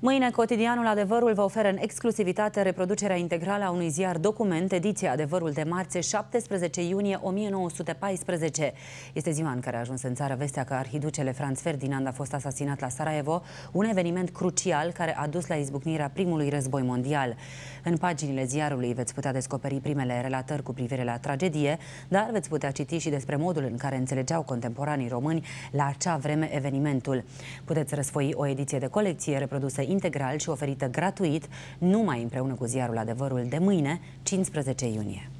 Mâine, cotidianul Adevărul vă oferă în exclusivitate reproducerea integrală a unui ziar document, ediția Adevărul de marțe, 17 iunie 1914. Este ziua în care a ajuns în țară vestea că arhiducele Franz Ferdinand a fost asasinat la Sarajevo, un eveniment crucial care a dus la izbucnirea primului război mondial. În paginile ziarului veți putea descoperi primele relatări cu privire la tragedie, dar veți putea citi și despre modul în care înțelegeau contemporanii români la acea vreme evenimentul. Puteți răsfoi o ediție de colecție reprodusă integral și oferită gratuit numai împreună cu ziarul Adevărul de mâine, 15 iunie.